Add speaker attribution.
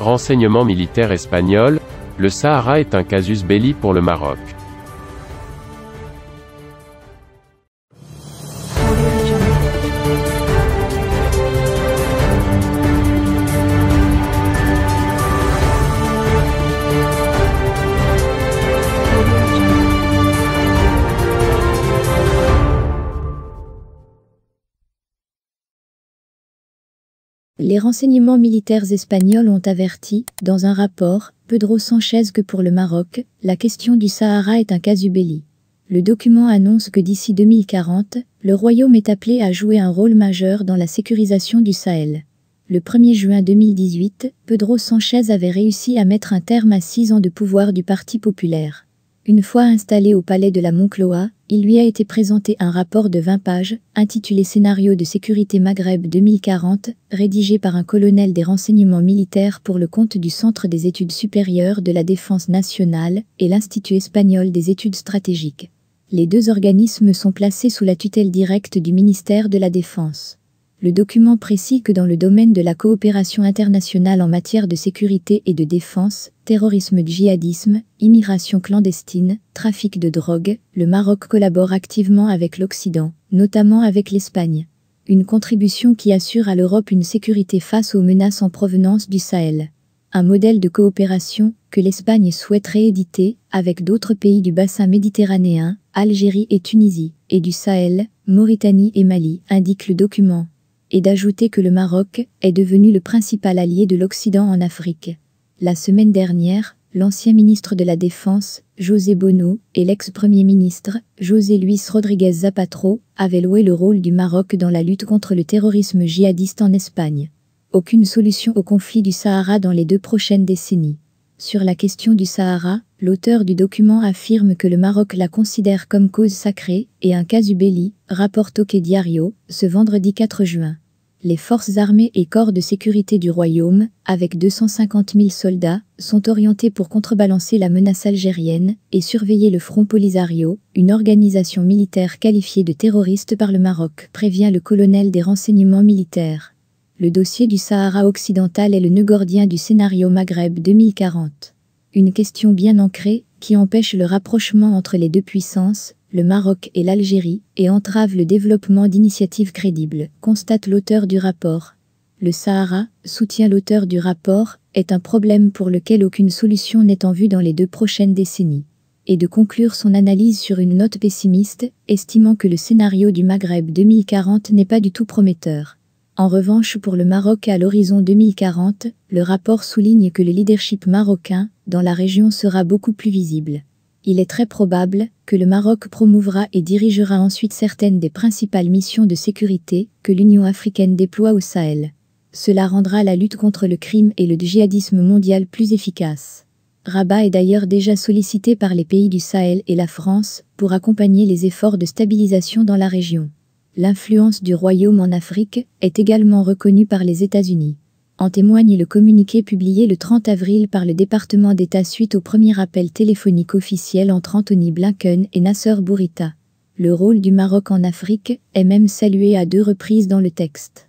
Speaker 1: Renseignement militaire espagnol, le Sahara est un casus belli pour le Maroc. Les renseignements militaires espagnols ont averti, dans un rapport, Pedro Sanchez que pour le Maroc, la question du Sahara est un casus Le document annonce que d'ici 2040, le royaume est appelé à jouer un rôle majeur dans la sécurisation du Sahel. Le 1er juin 2018, Pedro Sanchez avait réussi à mettre un terme à six ans de pouvoir du Parti populaire. Une fois installé au palais de la Moncloa, il lui a été présenté un rapport de 20 pages, intitulé Scénario de sécurité Maghreb 2040, rédigé par un colonel des renseignements militaires pour le compte du Centre des études supérieures de la défense nationale et l'Institut espagnol des études stratégiques. Les deux organismes sont placés sous la tutelle directe du ministère de la Défense le document précise que dans le domaine de la coopération internationale en matière de sécurité et de défense, terrorisme djihadisme, immigration clandestine, trafic de drogue, le Maroc collabore activement avec l'Occident, notamment avec l'Espagne. Une contribution qui assure à l'Europe une sécurité face aux menaces en provenance du Sahel. Un modèle de coopération que l'Espagne souhaite rééditer avec d'autres pays du bassin méditerranéen, Algérie et Tunisie, et du Sahel, Mauritanie et Mali, indique le document et d'ajouter que le Maroc est devenu le principal allié de l'Occident en Afrique. La semaine dernière, l'ancien ministre de la Défense, José Bono, et l'ex-premier ministre, José Luis Rodríguez Zapatro, avaient loué le rôle du Maroc dans la lutte contre le terrorisme djihadiste en Espagne. Aucune solution au conflit du Sahara dans les deux prochaines décennies. Sur la question du Sahara, L'auteur du document affirme que le Maroc la considère comme cause sacrée et un casu belli, rapporte au Diario, ce vendredi 4 juin. Les forces armées et corps de sécurité du royaume, avec 250 000 soldats, sont orientés pour contrebalancer la menace algérienne et surveiller le Front Polisario, une organisation militaire qualifiée de terroriste par le Maroc, prévient le colonel des renseignements militaires. Le dossier du Sahara occidental est le nœud gordien du scénario Maghreb 2040 une question bien ancrée qui empêche le rapprochement entre les deux puissances, le Maroc et l'Algérie, et entrave le développement d'initiatives crédibles, constate l'auteur du rapport. Le Sahara, soutient l'auteur du rapport, est un problème pour lequel aucune solution n'est en vue dans les deux prochaines décennies. Et de conclure son analyse sur une note pessimiste, estimant que le scénario du Maghreb 2040 n'est pas du tout prometteur. En revanche pour le Maroc à l'horizon 2040, le rapport souligne que le leadership marocain dans la région sera beaucoup plus visible. Il est très probable que le Maroc promouvra et dirigera ensuite certaines des principales missions de sécurité que l'Union africaine déploie au Sahel. Cela rendra la lutte contre le crime et le djihadisme mondial plus efficace. Rabat est d'ailleurs déjà sollicité par les pays du Sahel et la France pour accompagner les efforts de stabilisation dans la région. L'influence du royaume en Afrique est également reconnue par les États-Unis. En témoigne le communiqué publié le 30 avril par le département d'État suite au premier appel téléphonique officiel entre Anthony Blinken et Nasser Bourita. Le rôle du Maroc en Afrique est même salué à deux reprises dans le texte.